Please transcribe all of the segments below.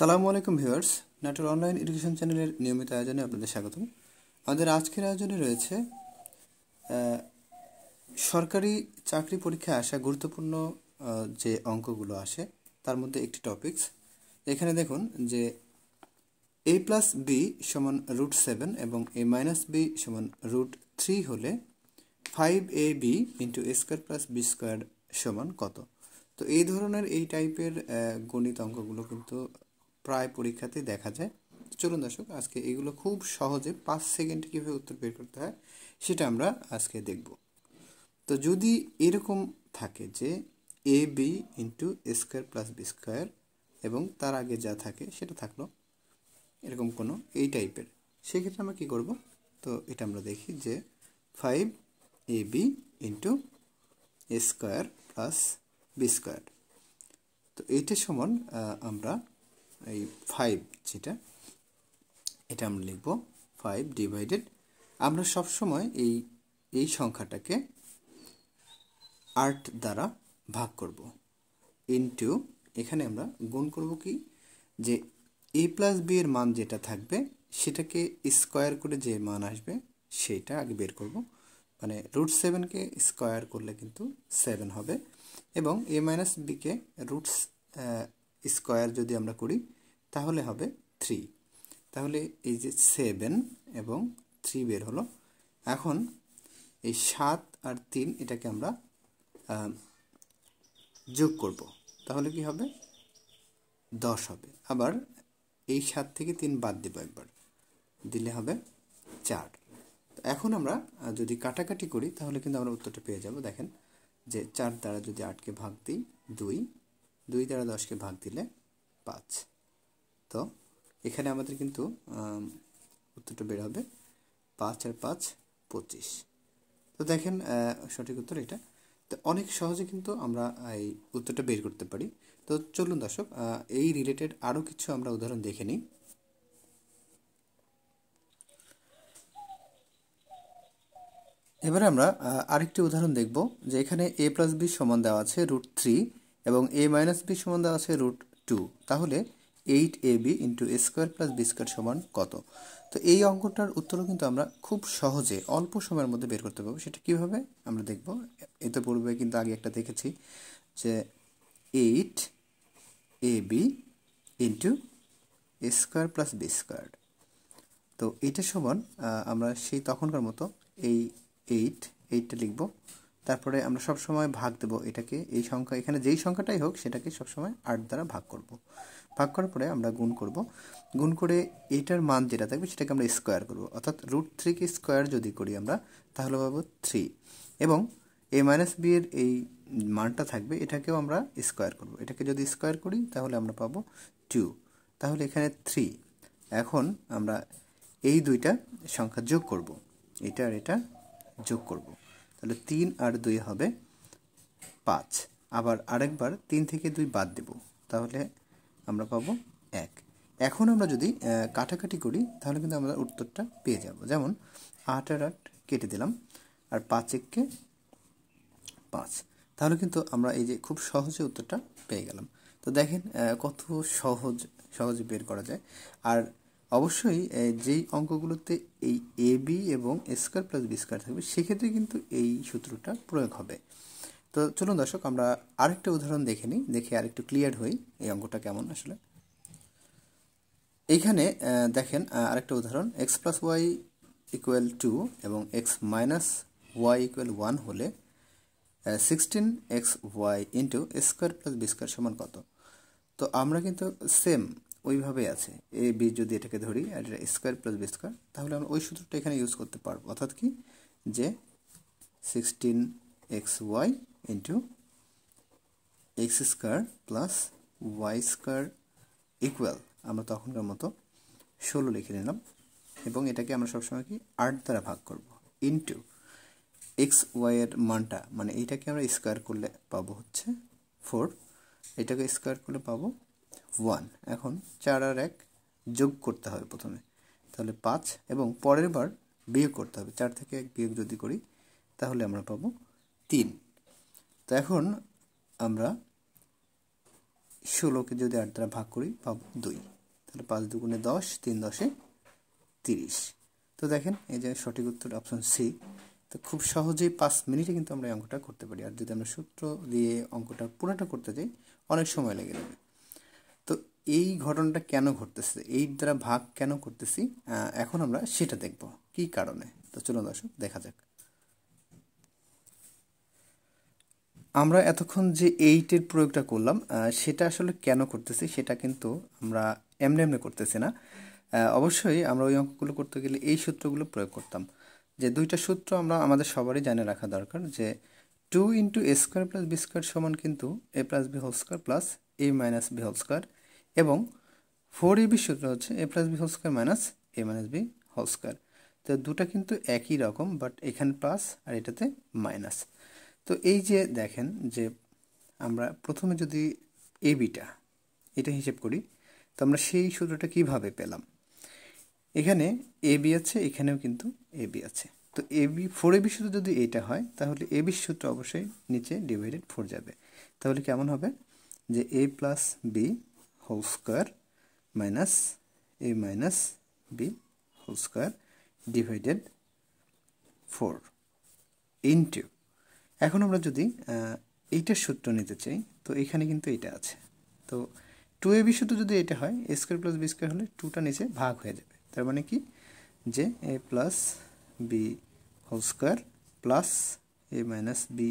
সালামু আলাইকুম viewers Natore online education চ্যানেলের নিয়মিত আয়োজনে আপনাদের স্বাগতম আমাদের আজকের আয়োজনে রয়েছে সরকারি চাকরি পরীক্ষায় আসা গুরুত্বপূর্ণ যে অঙ্কগুলো আসে তার মধ্যে একটি টপিকস এখানে দেখুন যে এ প্লাস বি সমান রুট সেভেন এবং এ মাইনাস বি সমান রুট থ্রি হলে five A B into A square plus B square সমান কত তো এই ধরনের এই টাইপের গণিত অঙ্কগুলো কিন্তু প্রায় পরীক্ষাতেই দেখা যায় চলুন দর্শক আজকে এগুলো খুব সহজে পাঁচ সেকেন্ডে কীভাবে উত্তর বের করতে হয় সেটা আমরা আজকে দেখব তো যদি এরকম থাকে যে A B into square plus B square এবং তার আগে যা থাকে সেটা থাকলো এরকম কোনো এই টাইপের সেক্ষেত্রে আমরা কী করব তো এটা আমরা দেখি যে five A B into square plus B square তো এইটার সমান আমরা এই ফাইভ যেটা এটা আমরা লিখব ফাইভ ডিভাইডেড আমরা সবসময় এই এই সংখ্যাটাকে আট দ্বারা ভাগ করব ইনটু এখানে আমরা গুণ করব কি যে এ প্লাস বি এর মান যেটা থাকবে সেটাকে স্কোয়ার করে যে মান আসবে সেটা আগে বের করব মানে রুট সেভেনকে স্কোয়ার করলে কিন্তু সেভেন হবে এবং এ মাইনাস বিকে রুটস স্কোয়ার যদি আমরা করি তাহলে হবে থ্রি তাহলে এই যে সেভেন এবং থ্রি বের হলো এখন এই সাত আর তিন এটাকে আমরা যোগ করব তাহলে কি হবে দশ হবে আবার এই সাত থেকে তিন বাদ দেবো একবার দিলে হবে চার এখন আমরা যদি কাটাকাটি করি তাহলে কিন্তু আমরা উত্তরটা পেয়ে যাব দেখেন যে চার দ্বারা যদি আটকে ভাগ দিই দুই দুই দ্বারা দশকে ভাগ দিলে পাঁচ তো এখানে আমাদের কিন্তু উত্তরটা বের হবে পাঁচ আর পাঁচ পঁচিশ তো দেখেন সঠিক উত্তর এটা তো অনেক সহজে কিন্তু আমরা এই উত্তরটা বের করতে পারি তো চলুন দর্শক এই রিলেটেড আরও কিছু আমরা উদাহরণ দেখে নিই এবারে আমরা আরেকটি উদাহরণ দেখব যে এখানে এ প্লাস বি সমান দেওয়া আছে রুট থ্রি এবং এ মাইনাস বি সমান দেওয়া আছে রুট টু তাহলে eight A B into square plus B square সমান কত তো এই অঙ্কটার উত্তরও কিন্তু আমরা খুব সহজে অল্প সময়ের মধ্যে বের করতে পারবো সেটা কীভাবে আমরা দেখব এতে পূর্বে কিন্তু আগে একটা দেখেছি যে eight A B into square plus B square তো এইটা সমান আমরা সেই তখনকার মতো এই এইট এইটটা লিখব তারপরে আমরা সব সময় ভাগ দেব এটাকে এই সংখ্যা এখানে যেই সংখ্যাটাই হোক সেটাকে সবসময় আট দ্বারা ভাগ করব ভাগ করার পরে আমরা গুণ করব গুণ করে এটার মান যেটা থাকবে সেটাকে আমরা স্কোয়ার করব অর্থাৎ রুট থ্রিকে স্কোয়ার যদি করি আমরা তাহলে পাবো থ্রি এবং এ মাইনাস বি এর এই মানটা থাকবে এটাকেও আমরা স্কোয়ার করব এটাকে যদি স্কোয়ার করি তাহলে আমরা পাবো টু তাহলে এখানে থ্রি এখন আমরা এই দুইটা সংখ্যা যোগ করব এটা আর এটা যোগ করব তাহলে তিন আর দুই হবে পাঁচ আবার আরেকবার তিন থেকে দুই বাদ দেব তাহলে আমরা পাবো এক এখন আমরা যদি কাটাকাটি করি তাহলে কিন্তু আমরা উত্তরটা পেয়ে যাব যেমন আট আর আট কেটে দিলাম আর পাঁচ এককে পাঁচ তাহলে কিন্তু আমরা এই যে খুব সহজে উত্তরটা পেয়ে গেলাম তো দেখেন কত সহজ সহজে বের করা যায় আর অবশ্যই যেই অঙ্কগুলোতে এই এ বি এবং স্কোয়ার প্লাস বি স্কোয়ার থাকবে সেক্ষেত্রে কিন্তু এই সূত্রটা প্রয়োগ হবে তো চলুন দর্শক আমরা আরেকটা উদাহরণ দেখে নিই দেখে আরেকটু ক্লিয়ার হই এই অঙ্কটা কেমন আসলে এইখানে দেখেন আরেকটা উদাহরণ X plus Y equal to এবং X minus Y equal one হলে sixteen X Y into square plus B square সমান কত তো আমরা কিন্তু সেম ওইভাবে আছে এ বি যদি এটাকে ধরি আর এটা স্কোয়ার প্লাস বি স্কোয়ার তাহলে আমরা ওই সূত্রটা এখানে ইউজ করতে পারবো অর্থাৎ কি যে sixteen X Y into X square plus Y square equal আমরা তখনকার মতো ষোলো লিখে নিলাম এবং এটাকে আমরা সবসময় কি আট দ্বারা ভাগ করব ইন্টু এক্স ওয়াইয়ের মানটা মানে এইটাকে আমরা স্কোয়ার করলে পাবো হচ্ছে ফোর এটাকে স্কোয়ার করলে পাবো ওয়ান এখন চার আর এক যোগ করতে হবে প্রথমে তাহলে পাঁচ এবং পরের বার বিয়োগ করতে হবে চার থেকে এক বিয়োগ যদি করি তাহলে আমরা পাবো তিন তো এখন আমরা ষোলোকে যদি আট দ্বারা ভাগ করি পাবো দুই তাহলে পাঁচ দুগুণে দশ তিন দশে তিরিশ তো দেখেন এই যে সঠিক উত্তর অপশন সি তো খুব সহজেই পাঁচ মিনিটে কিন্তু আমরা এই অঙ্কটা করতে পারি আর যদি আমরা সূত্র দিয়ে অঙ্কটা পুরোটা করতে যাই অনেক সময় লেগে যাবে এই ঘটনাটা কেন ঘটতেছে এই দ্বারা ভাগ কেন করতেছি এখন আমরা সেটা দেখব কি কারণে তো চলুন দর্শক দেখা যাক আমরা এতক্ষণ যে এইটের প্রয়োগটা করলাম সেটা আসলে কেন করতেছি সেটা কিন্তু আমরা এমনি এমনি করতেছি না অবশ্যই আমরা ওই অঙ্কগুলো করতে গেলে এই সূত্রগুলো প্রয়োগ করতাম যে দুইটা সূত্র আমরা আমাদের সবারই জানে রাখা দরকার যে two into A square plus B square সমান কিন্তু A plus B whole square plus A minus B whole square এবং ফোর এবি সূত্র হচ্ছে A plus B whole square minus A minus B whole square তো দুটা কিন্তু একই রকম বাট এখানে প্লাস আর এটাতে মাইনাস তো এই যে দেখেন যে আমরা প্রথমে যদি এ বিটা এটা হিসেব করি তো আমরা সেই সূত্রটা কিভাবে পেলাম এখানে এ বি আছে এখানেও কিন্তু এ বি আছে তো A B four A B সূত্র যদি এটা হয় তাহলে এ বি সূত্র অবশ্যই নিচে ডিভাইডেড ফোর যাবে তাহলে কেমন হবে যে A plus B whole square minus a minus b whole square divided 4 into এখন আমরা যদি এইটার সূত্র নিতে চাই তো এখানে কিন্তু এটা আছে তো টু এ বি সূত্র যদি এটা হয় A square plus B square হলে টুটা নিচে ভাগ হয়ে যাবে তার মানে কি যে A plus B whole square plus A minus B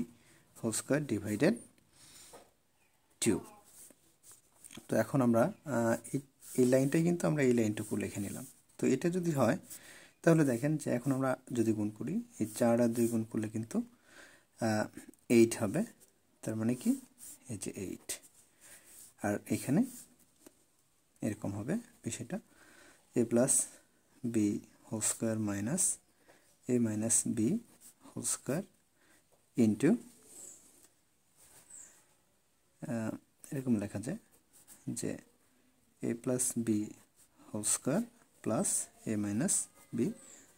whole square divided two তো এখন আমরা এই লাইনটাই কিন্তু আমরা এই লাইনটুকু লিখে নিলাম তো এটা যদি হয় তাহলে দেখেন যে এখন আমরা যদি গুণ করি এই চার আর দুই গুণ করলে কিন্তু এইট হবে তার মানে কি এই যে এইট আর এখানে এরকম হবে বিষয়টা A plus B whole square minus A minus B whole square into এরকম লেখা যায় যে A plus B whole square plus A minus B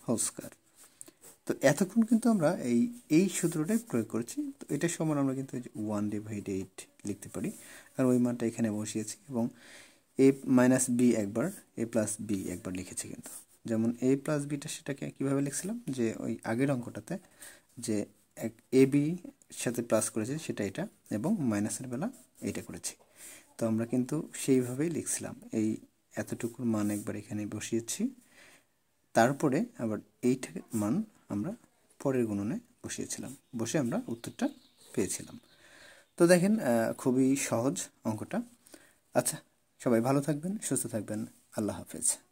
whole square তো এতক্ষণ কিন্তু আমরা এই এই সূত্রটাই প্রয়োগ করছি তো এটা সমান আমরা কিন্তু ওয়ান ডিভাইড এইট লিখতে পারি আর ওই মানটা এখানে বসিয়েছি এবং এ মাইনাস বি একবার এ প্লাস বি একবার লিখেছি কিন্তু যেমন এ প্লাস বিটা সেটাকে কীভাবে লিখছিলাম যে ওই আগের অঙ্কটাতে যে এক এ বি সাথে প্লাস করেছি সেটা এটা এবং মাইনাসের বেলা এটা করেছি তো আমরা কিন্তু সেইভাবেই লিখছিলাম এই এতটুকুর মান একবার এখানে বসিয়েছি তারপরে আবার এইটা মান আমরা পরের গুণনে বসিয়েছিলাম বসে আমরা উত্তরটা পেয়েছিলাম তো দেখেন খুবই সহজ অঙ্কটা আচ্ছা সবাই ভালো থাকবেন সুস্থ থাকবেন আল্লাহ হাফেজ